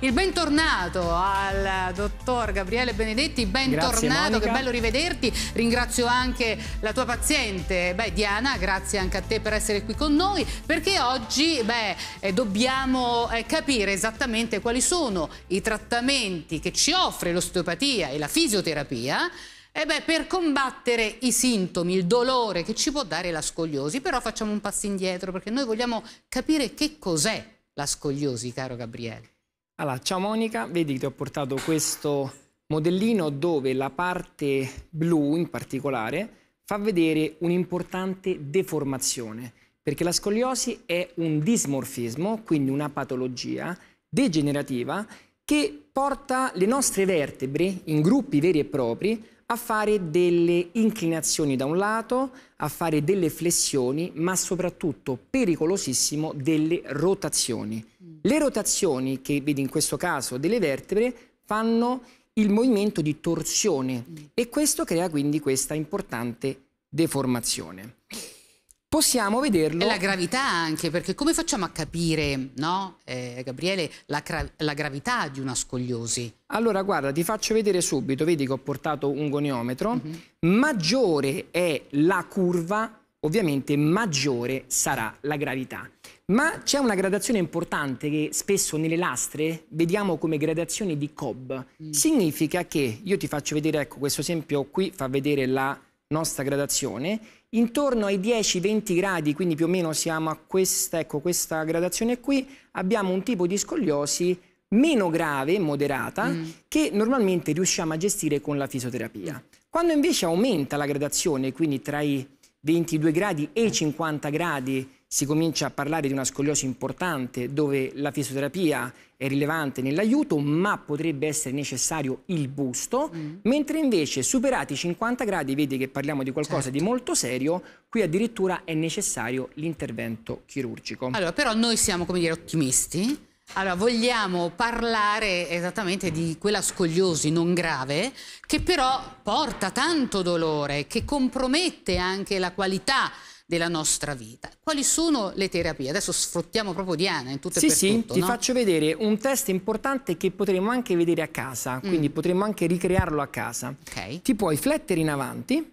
il bentornato al dottor Gabriele Benedetti, bentornato, che bello rivederti, ringrazio anche la tua paziente, beh, Diana, grazie anche a te per essere qui con noi, perché oggi beh, eh, dobbiamo eh, capire esattamente quali sono i trattamenti che ci offre l'osteopatia e la fisioterapia eh beh, per combattere i sintomi, il dolore che ci può dare la scogliosi, però facciamo un passo indietro perché noi vogliamo capire che cos'è la scogliosi, caro Gabriele. Allora, ciao Monica, vedi che ti ho portato questo modellino dove la parte blu in particolare fa vedere un'importante deformazione, perché la scoliosi è un dismorfismo, quindi una patologia degenerativa che porta le nostre vertebre in gruppi veri e propri a fare delle inclinazioni da un lato, a fare delle flessioni, ma soprattutto pericolosissimo delle rotazioni. Le rotazioni, che vedi in questo caso delle vertebre, fanno il movimento di torsione e questo crea quindi questa importante deformazione. Possiamo vederlo. E la gravità anche, perché come facciamo a capire, no, eh, Gabriele, la, la, gravità di una scogliosi? Allora, guarda, ti faccio vedere subito, vedi che ho portato un goniometro, mm -hmm. maggiore è la curva ovviamente maggiore sarà la gravità. Ma c'è una gradazione importante che spesso nelle lastre vediamo come gradazione di Cobb. Mm. Significa che, io ti faccio vedere, ecco questo esempio qui fa vedere la nostra gradazione, intorno ai 10-20 gradi, quindi più o meno siamo a questa, ecco, questa gradazione qui, abbiamo un tipo di scogliosi meno grave, moderata, mm. che normalmente riusciamo a gestire con la fisioterapia. Quando invece aumenta la gradazione, quindi tra i 22 gradi e 50 gradi si comincia a parlare di una scoliosi importante dove la fisioterapia è rilevante nell'aiuto ma potrebbe essere necessario il busto mm. mentre invece superati i 50 gradi vedi che parliamo di qualcosa certo. di molto serio qui addirittura è necessario l'intervento chirurgico allora però noi siamo come dire ottimisti allora, vogliamo parlare esattamente di quella scogliosi non grave che però porta tanto dolore, che compromette anche la qualità della nostra vita. Quali sono le terapie? Adesso sfruttiamo proprio Diana in tutte le sì, Sì, tutto, ti no? faccio vedere un test importante che potremo anche vedere a casa, mm. quindi potremmo anche ricrearlo a casa. Okay. Ti puoi flettere in avanti.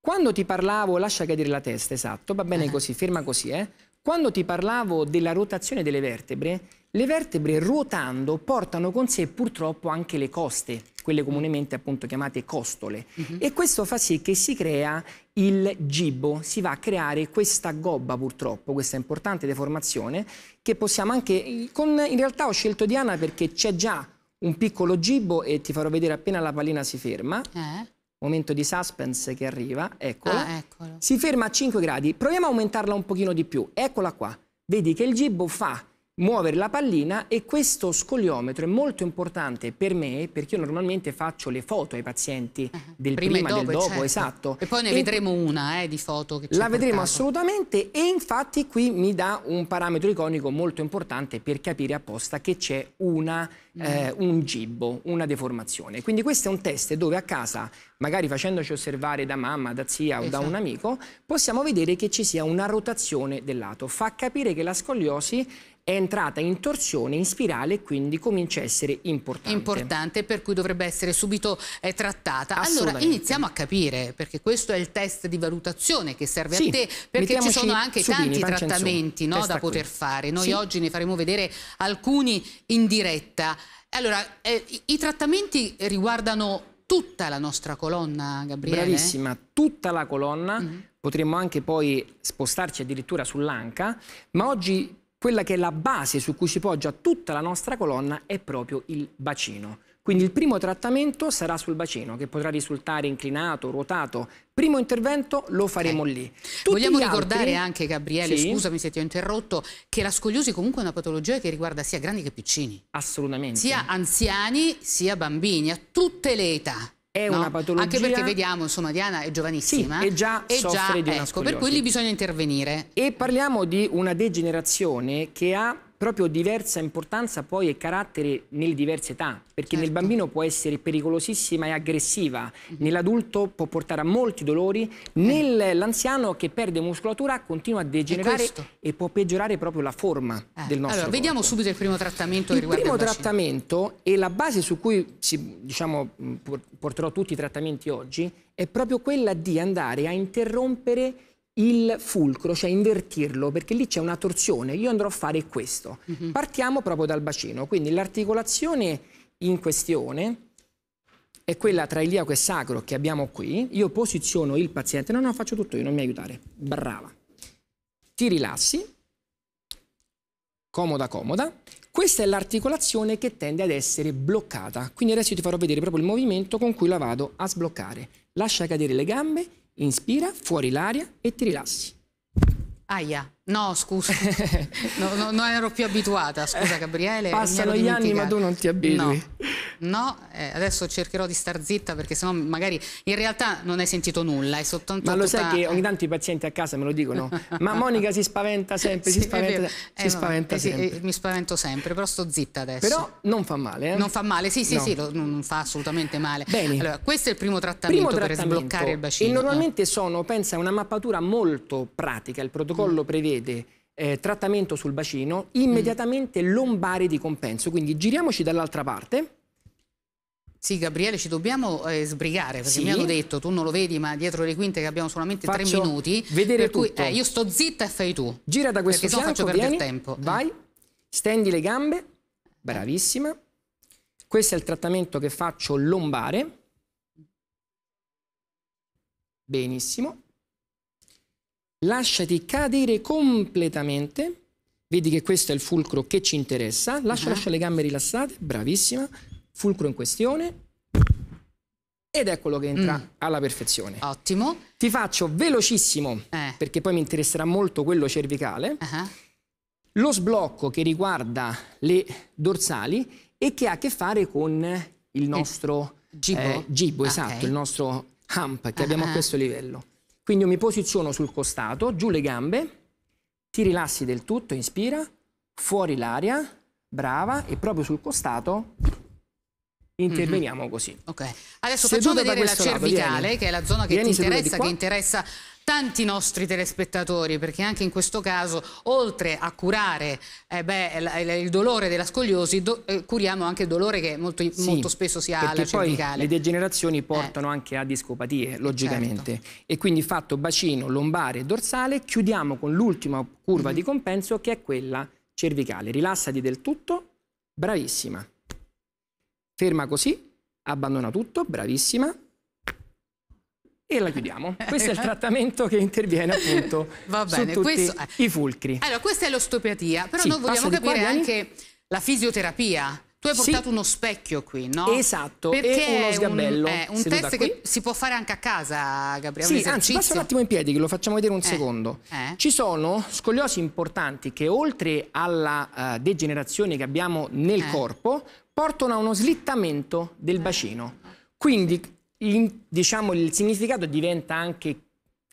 Quando ti parlavo, lascia cadere la testa, esatto, va bene ah. così, ferma così, eh. Quando ti parlavo della rotazione delle vertebre, le vertebre ruotando portano con sé purtroppo anche le coste, quelle comunemente appunto chiamate costole. Uh mhm. -huh. E questo fa sì che si crea il gibbo, si va a creare questa gobba purtroppo, questa importante deformazione che possiamo anche... Con, in realtà ho scelto Diana perché c'è già un piccolo gibbo e ti farò vedere appena la pallina si ferma. Eh momento di suspense che arriva, eccola, ah, si ferma a 5 gradi, proviamo a aumentarla un pochino di più, eccola qua, vedi che il gibbo fa muovere la pallina e questo scoliometro è molto importante per me perché io normalmente faccio le foto ai pazienti ah, del prima, prima e dopo, del dopo, certo. esatto. E poi ne e vedremo una eh, di foto. Che la vedremo assolutamente e infatti qui mi dà un parametro iconico molto importante per capire apposta che c'è mm. eh, un gibbo, una deformazione. Quindi questo è un test dove a casa, magari facendoci osservare da mamma, da zia esatto. o da esatto. un amico, possiamo vedere che ci sia una rotazione del lato. Fa capire che la scoliosi è entrata in torsione, in spirale e quindi comincia a essere importante. Importante, per cui dovrebbe essere subito eh, trattata. Allora iniziamo a capire, perché questo è il test di valutazione che serve sì. a te, perché Mettiamoci ci sono anche tanti trattamenti no, da poter qui. fare. Noi sì. oggi ne faremo vedere alcuni in diretta. Allora, eh, i trattamenti riguardano tutta la nostra colonna, Gabriele? Bravissima, tutta la colonna. Mm -hmm. Potremmo anche poi spostarci addirittura sull'anca, ma oggi quella che è la base su cui si poggia tutta la nostra colonna è proprio il bacino. Quindi il primo trattamento sarà sul bacino, che potrà risultare inclinato, ruotato. Primo intervento lo faremo okay. lì. Tutti Vogliamo ricordare altri... anche, Gabriele, sì. scusami se ti ho interrotto, che la scoliosi comunque è una patologia che riguarda sia grandi che piccini. Assolutamente. Sia anziani, sia bambini, a tutte le età è no? una patologia. Anche perché vediamo, insomma, Diana è giovanissima. Sì, e già e soffre già, di una ecco, scoliosi. Per cui lì bisogna intervenire. E parliamo di una degenerazione che ha proprio diversa importanza poi e carattere nelle diverse età, perché certo. nel bambino può essere pericolosissima e aggressiva, mhm. nell'adulto può portare a molti dolori, eh. nell'anziano che perde muscolatura continua a degenerare e può peggiorare proprio la forma eh. del nostro allora, corpo. vediamo subito il primo trattamento il riguardo primo il trattamento e la base su cui si, diciamo, mm, porterò tutti i trattamenti oggi è proprio quella di andare a interrompere il fulcro, cioè invertirlo, perché lì c'è una torsione, io andrò a fare questo. Uh mhm. -huh. Partiamo proprio dal bacino, quindi l'articolazione in questione è quella tra iliaco e sacro che abbiamo qui, io posiziono il paziente, no no faccio tutto io, non mi aiutare, brava. Ti rilassi, comoda comoda, questa è l'articolazione che tende ad essere bloccata, quindi adesso ti farò vedere proprio il movimento con cui la vado a sbloccare. Lascia cadere le gambe Inspira, fuori l'aria e ti rilassi. Aia, no scusa, no, no, non ero più abituata, scusa Gabriele. Passano gli anni ma tu non ti abitui. No no, eh, adesso cercherò di star zitta perché sennò magari in realtà non hai sentito nulla, è soltanto Ma lo tutta... sai che ogni tanto i pazienti a casa me lo dicono, ma Monica si spaventa sempre, sì, eh, si spaventa, si eh, spaventa eh, sempre. mi spavento sempre, però sto zitta adesso. Però non fa male, eh. Non fa male, sì, sì, no. sì, lo, non fa assolutamente male. Bene. Allora, questo è il primo trattamento, primo per trattamento. sbloccare il bacino. E normalmente sono, pensa, una mappatura molto pratica, il protocollo mm. prevede eh, trattamento sul bacino, immediatamente mm. lombare di compenso. Quindi giriamoci dall'altra parte sì, Gabriele, ci dobbiamo eh, sbrigare, perché sì. mi hanno detto, tu non lo vedi, ma dietro le quinte che abbiamo solamente faccio tre minuti. vedere cui, tutto. Eh, io sto zitta e fai tu. Gira da questo perché fianco, faccio perdere vieni, tempo. Vai, stendi le gambe, bravissima. Questo è il trattamento che faccio lombare. Benissimo. Lasciati cadere completamente. Vedi che questo è il fulcro che ci interessa. Lascia, uh -huh. lascia le gambe rilassate, bravissima fulcro in questione ed eccolo che entra mm. alla perfezione. Ottimo. Ti faccio velocissimo, eh. perché poi mi interesserà molto quello cervicale, uh -huh. lo sblocco che riguarda le dorsali e che ha a che fare con il nostro il gibo, eh, gibo ah, esatto, okay. il nostro hump che uh -huh. abbiamo a questo livello. Quindi io mi posiziono sul costato, giù le gambe, ti rilassi del tutto, inspira, fuori l'aria, brava, e proprio sul costato Mhm. interveniamo mm -hmm. così. Okay. Adesso Seduto facciamo vedere la cervicale, eh, che è la zona che vieni ti interessa, che interessa tanti nostri telespettatori, perché anche in questo caso, oltre a curare eh beh, il dolore della scoliosi, do, eh, curiamo anche il dolore che molto, sì, molto spesso si ha alla cervicale. le degenerazioni portano eh. anche a discopatie, eh, logicamente. Certo. E quindi fatto bacino, lombare e dorsale, chiudiamo con l'ultima curva mm -hmm. di compenso, che è quella cervicale. Rilassati del tutto, bravissima ferma così, abbandona tutto, bravissima, e la chiudiamo. Questo è il trattamento che interviene appunto Va bene, su tutti questo, i fulcri. Allora, questa è l'osteopatia, però sì, noi vogliamo capire anche la fisioterapia. Tu hai portato sì. uno specchio qui, no? Esatto, Perché e uno sgabello. È un, eh, un test qui. che si può fare anche a casa, Gabriele. Sì, anzi, passa un attimo in piedi che lo facciamo vedere un eh. secondo. Eh. Ci sono scoliosi importanti che oltre alla uh, degenerazione che abbiamo nel eh. corpo, portano a uno slittamento del eh. bacino. Quindi diciamo, il significato diventa anche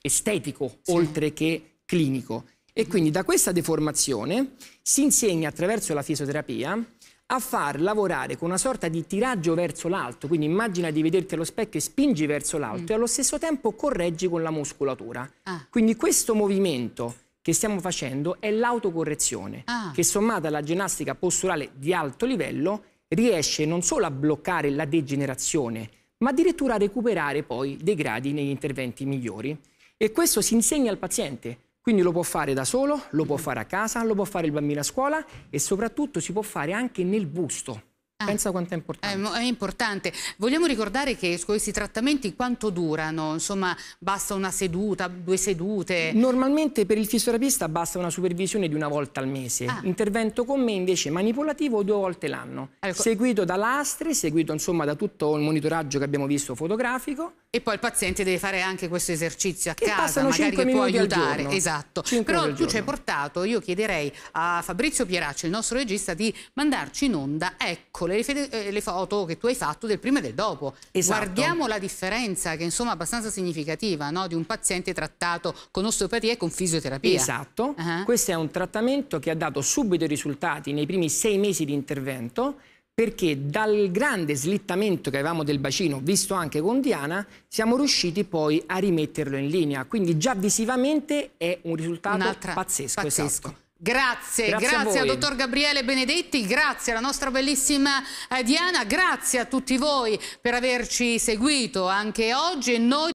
estetico sì. oltre che clinico. E quindi da questa deformazione si insegna attraverso la fisioterapia a far lavorare con una sorta di tiraggio verso l'alto, quindi immagina di vederti allo specchio e spingi verso l'alto mm. e allo stesso tempo correggi con la muscolatura. Ah. Quindi questo movimento che stiamo facendo è l'autocorrezione, ah. che sommata alla ginnastica posturale di alto livello riesce non solo a bloccare la degenerazione, ma addirittura a recuperare poi dei gradi negli interventi migliori. E questo si insegna al paziente, quindi lo può fare da solo, lo può fare a casa, lo può fare il bambino a scuola e soprattutto si può fare anche nel busto. Ah, Pensa quanto è importante. È, eh, è, importante. Vogliamo ricordare che questi trattamenti quanto durano? Insomma, basta una seduta, due sedute? Normalmente per il fisioterapista basta una supervisione di una volta al mese. Ah. Intervento con me invece manipolativo due volte l'anno. Allora, ecco. seguito da lastre, seguito insomma da tutto il monitoraggio che abbiamo visto fotografico e poi il paziente deve fare anche questo esercizio a che casa, magari che può aiutare. Esatto. Però tu ci hai portato, io chiederei a Fabrizio Pieracci, il nostro regista, di mandarci in onda, ecco, le, eh, le foto che tu hai fatto del prima e del dopo. Esatto. Guardiamo la differenza, che è abbastanza significativa, no? di un paziente trattato con osteopatia e con fisioterapia. Esatto. Uh ah. -huh. Questo è un trattamento che ha dato subito i risultati nei primi sei mesi di intervento perché dal grande slittamento che avevamo del bacino, visto anche con Diana, siamo riusciti poi a rimetterlo in linea. Quindi già visivamente è un risultato pazzesco. pazzesco. Esatto. Grazie, grazie, grazie al dottor Gabriele Benedetti, grazie alla nostra bellissima eh, Diana, grazie a tutti voi per averci seguito anche oggi. Noi